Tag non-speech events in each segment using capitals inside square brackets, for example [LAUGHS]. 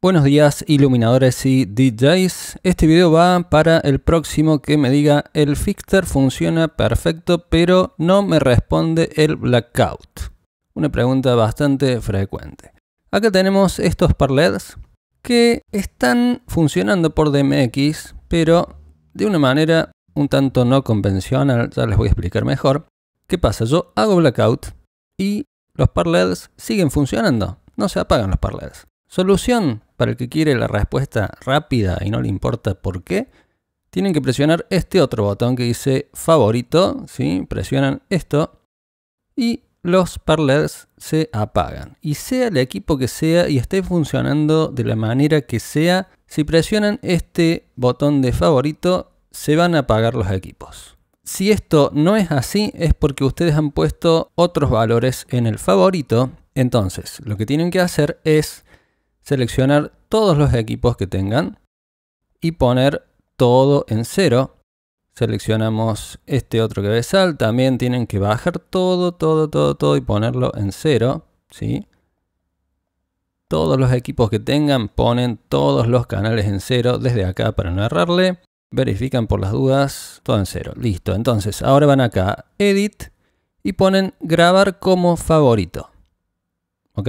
Buenos días iluminadores y DJs, este video va para el próximo que me diga el fixter funciona perfecto pero no me responde el blackout. Una pregunta bastante frecuente. Acá tenemos estos leds que están funcionando por DMX pero de una manera un tanto no convencional, ya les voy a explicar mejor. ¿Qué pasa? Yo hago blackout y los parleds siguen funcionando, no se apagan los parleds. Solución, para el que quiere la respuesta rápida y no le importa por qué, tienen que presionar este otro botón que dice favorito, ¿sí? presionan esto y los parlers se apagan. Y sea el equipo que sea y esté funcionando de la manera que sea, si presionan este botón de favorito, se van a apagar los equipos. Si esto no es así, es porque ustedes han puesto otros valores en el favorito. Entonces, lo que tienen que hacer es seleccionar todos los equipos que tengan y poner todo en cero. Seleccionamos este otro que ve sal También tienen que bajar todo, todo, todo, todo y ponerlo en cero. ¿sí? Todos los equipos que tengan ponen todos los canales en cero desde acá para no errarle. Verifican por las dudas, todo en cero. Listo. Entonces, ahora van acá, Edit, y ponen grabar como favorito. ¿Ok?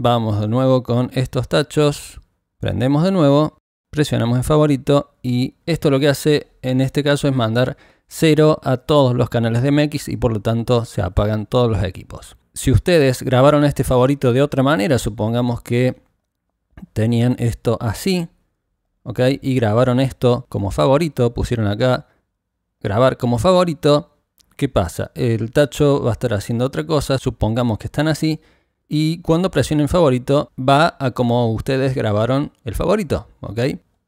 Vamos de nuevo con estos tachos. Prendemos de nuevo, presionamos en favorito y esto lo que hace en este caso es mandar 0 a todos los canales de MX y por lo tanto se apagan todos los equipos. Si ustedes grabaron este favorito de otra manera, supongamos que tenían esto así, ¿ok? Y grabaron esto como favorito, pusieron acá grabar como favorito, ¿qué pasa? El tacho va a estar haciendo otra cosa, supongamos que están así, y cuando presionen favorito va a como ustedes grabaron el favorito, ¿ok?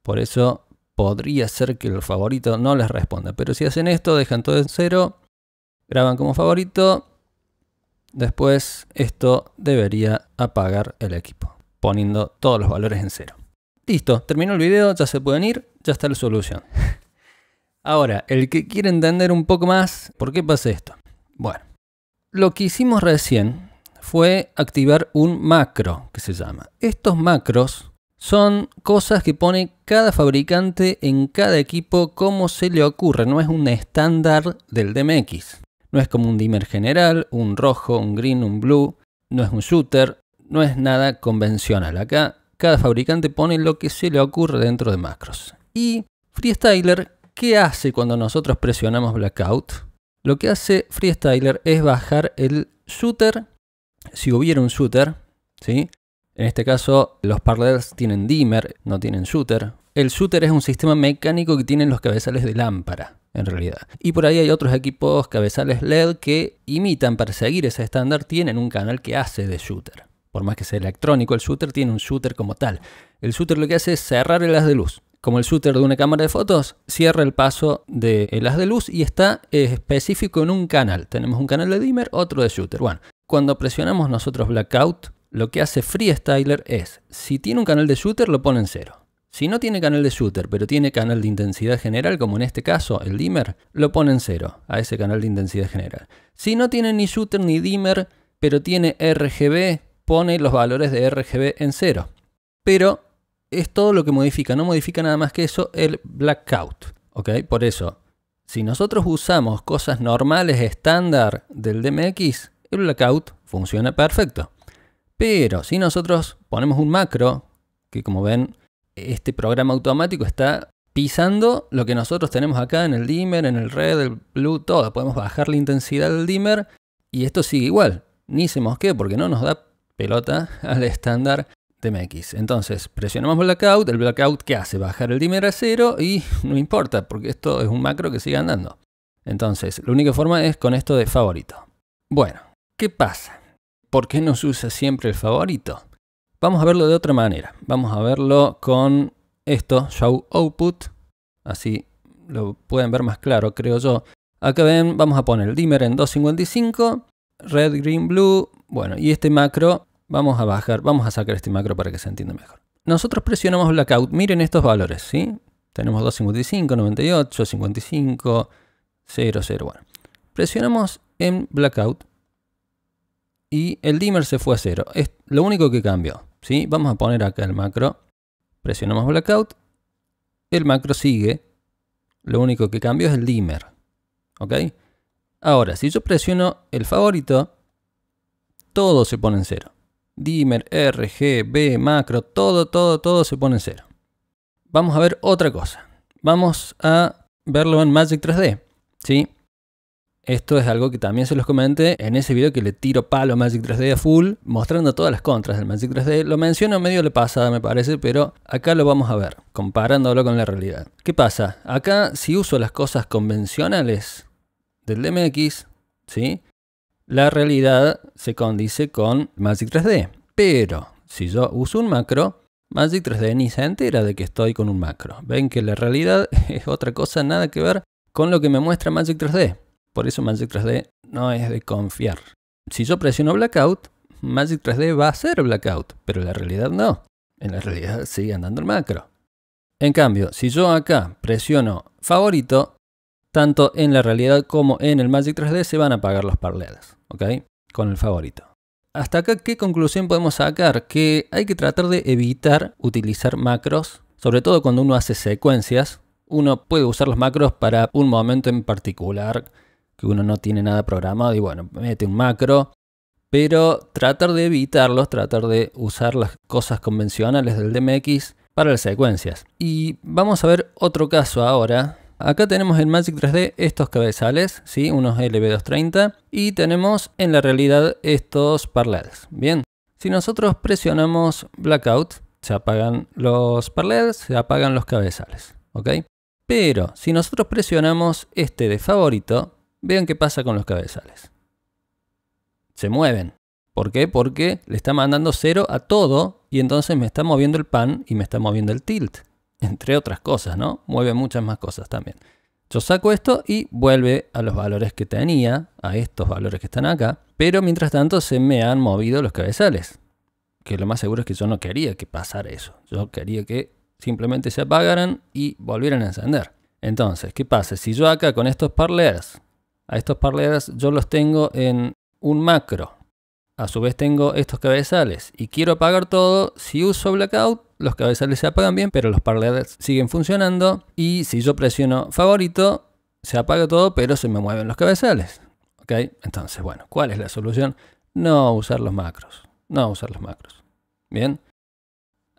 Por eso podría ser que el favorito no les responda, pero si hacen esto, dejan todo en cero, graban como favorito, después esto debería apagar el equipo, poniendo todos los valores en cero. Listo, terminó el video, ya se pueden ir, ya está la solución. [LAUGHS] Ahora, el que quiere entender un poco más por qué pasa esto. Bueno, lo que hicimos recién fue activar un macro que se llama. Estos macros son cosas que pone cada fabricante en cada equipo como se le ocurre, no es un estándar del DMX. No es como un dimmer general, un rojo, un green, un blue, no es un shooter, no es nada convencional. Acá cada fabricante pone lo que se le ocurre dentro de macros. Y Freestyler, ¿qué hace cuando nosotros presionamos Blackout? Lo que hace Freestyler es bajar el shooter si hubiera un shooter, ¿sí? En este caso, los parlers tienen dimmer, no tienen shooter. El shooter es un sistema mecánico que tienen los cabezales de lámpara, en realidad. Y por ahí hay otros equipos cabezales LED que imitan para seguir ese estándar, tienen un canal que hace de shooter. Por más que sea electrónico, el shooter tiene un shooter como tal. El shooter lo que hace es cerrar el haz de luz como el shooter de una cámara de fotos, cierra el paso de haz de luz y está eh, específico en un canal. Tenemos un canal de dimmer, otro de shooter. Bueno, cuando presionamos nosotros blackout, lo que hace Freestyler es, si tiene un canal de shooter, lo pone en cero. Si no tiene canal de shooter, pero tiene canal de intensidad general, como en este caso el dimmer, lo pone en cero a ese canal de intensidad general. Si no tiene ni shooter ni dimmer, pero tiene RGB, pone los valores de RGB en cero. Pero es todo lo que modifica, no modifica nada más que eso, el blackout. ¿Ok? Por eso, si nosotros usamos cosas normales estándar del DMX, el blackout funciona perfecto. Pero si nosotros ponemos un macro, que como ven, este programa automático está pisando lo que nosotros tenemos acá en el dimmer, en el red, el blue, todo. Podemos bajar la intensidad del dimmer y esto sigue igual. Ni se mosquee porque no nos da pelota [LAUGHS] al estándar TMX. Entonces, presionamos Blackout, el Blackout ¿qué hace? Bajar el dimmer a cero y no importa, porque esto es un macro que sigue andando. Entonces, la única forma es con esto de favorito. Bueno, ¿qué pasa? ¿Por qué no se usa siempre el favorito? Vamos a verlo de otra manera. Vamos a verlo con esto, show output. Así lo pueden ver más claro, creo yo. Acá ven, vamos a poner el dimmer en 255, red, green, blue. Bueno, y este macro Vamos a bajar, vamos a sacar este macro para que se entienda mejor. Nosotros presionamos blackout, miren estos valores, ¿sí? Tenemos 255, 98, 55, 0, bueno. Presionamos en blackout y el dimmer se fue a cero. Es lo único que cambió, ¿sí? Vamos a poner acá el macro. Presionamos blackout, el macro sigue. Lo único que cambió es el dimmer, ¿ok? Ahora, si yo presiono el favorito, todo se pone en cero dimmer, RGB, macro, todo, todo, todo se pone en cero. Vamos a ver otra cosa. Vamos a verlo en Magic 3D, ¿sí? Esto es algo que también se los comenté en ese video que le tiro palo a Magic 3D a full, mostrando todas las contras del Magic 3D. Lo menciono medio le pasada, me parece, pero acá lo vamos a ver, comparándolo con la realidad. ¿Qué pasa? Acá, si uso las cosas convencionales del DMX, ¿sí? la realidad se condice con Magic 3D. Pero si yo uso un macro, Magic 3D ni se entera de que estoy con un macro. Ven que la realidad [LAUGHS] es otra cosa, nada que ver con lo que me muestra Magic 3D. Por eso Magic 3D no es de confiar. Si yo presiono Blackout, Magic 3D va a ser Blackout, pero la realidad no. En la realidad sigue andando el macro. En cambio, si yo acá presiono favorito, tanto en la realidad como en el Magic 3D se van a pagar los parleadas, ¿ok? Con el favorito. Hasta acá, ¿qué conclusión podemos sacar? Que hay que tratar de evitar utilizar macros, sobre todo cuando uno hace secuencias. Uno puede usar los macros para un momento en particular que uno no tiene nada programado y bueno, mete un macro. Pero tratar de evitarlos, tratar de usar las cosas convencionales del DMX para las secuencias. Y vamos a ver otro caso ahora Acá tenemos en Magic 3D estos cabezales, ¿sí? unos LB230, y tenemos en la realidad estos parlels. Bien, si nosotros presionamos Blackout, se apagan los parlels, se apagan los cabezales. ¿ok? Pero si nosotros presionamos este de favorito, vean qué pasa con los cabezales. Se mueven. ¿Por qué? Porque le está mandando cero a todo y entonces me está moviendo el pan y me está moviendo el tilt. [LAUGHS] entre otras cosas, ¿no? Mueve muchas más cosas también. Yo saco esto y vuelve a los valores que tenía, a estos valores que están acá, pero mientras tanto se me han movido los cabezales, que lo más seguro es que yo no quería que pasara eso, yo quería que simplemente se apagaran y volvieran a encender. Entonces, ¿qué pasa? Si yo acá con estos parlers, a estos parlers yo los tengo en un macro, a su vez tengo estos cabezales y quiero apagar todo. Si uso blackout, los cabezales se apagan bien, pero los parleters siguen funcionando. Y si yo presiono favorito, se apaga todo, pero se me mueven los cabezales. ¿Ok? Entonces, bueno, ¿cuál es la solución? No usar los macros. No usar los macros. Bien.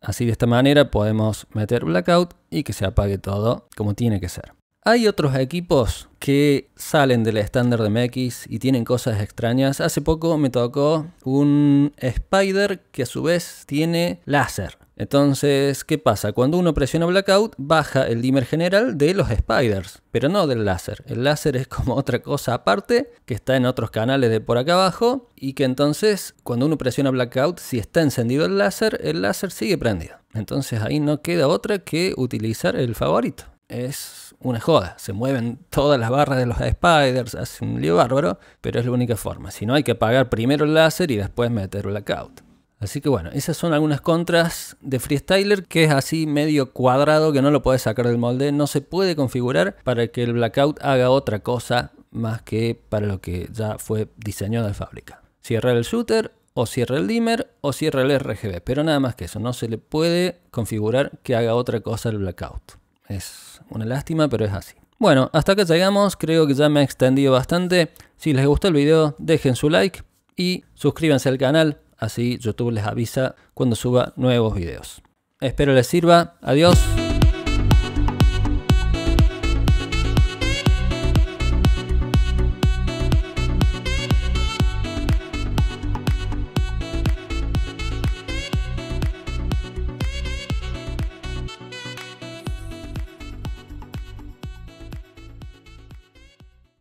Así de esta manera podemos meter blackout y que se apague todo como tiene que ser. Hay otros equipos que salen del estándar de MX y tienen cosas extrañas. Hace poco me tocó un Spider que a su vez tiene láser. Entonces, ¿qué pasa? Cuando uno presiona Blackout, baja el dimmer general de los spiders, pero no del láser. El láser es como otra cosa aparte, que está en otros canales de por acá abajo, y que entonces, cuando uno presiona Blackout, si está encendido el láser, el láser sigue prendido. Entonces ahí no queda otra que utilizar el favorito es una joda. Se mueven todas las barras de los spiders, hace un lío bárbaro, pero es la única forma. Si no, hay que apagar primero el láser y después meter blackout. Así que bueno, esas son algunas contras de Freestyler que es así medio cuadrado que no lo puedes sacar del molde, no se puede configurar para que el blackout haga otra cosa más que para lo que ya fue diseñado de fábrica. Cierra el shooter o cierra el dimmer o cierra el RGB, pero nada más que eso, no se le puede configurar que haga otra cosa el blackout. Es una lástima, pero es así. Bueno, hasta acá llegamos, creo que ya me he extendido bastante. Si les gustó el video, dejen su like y suscríbanse al canal, así YouTube les avisa cuando suba nuevos videos. Espero les sirva, adiós.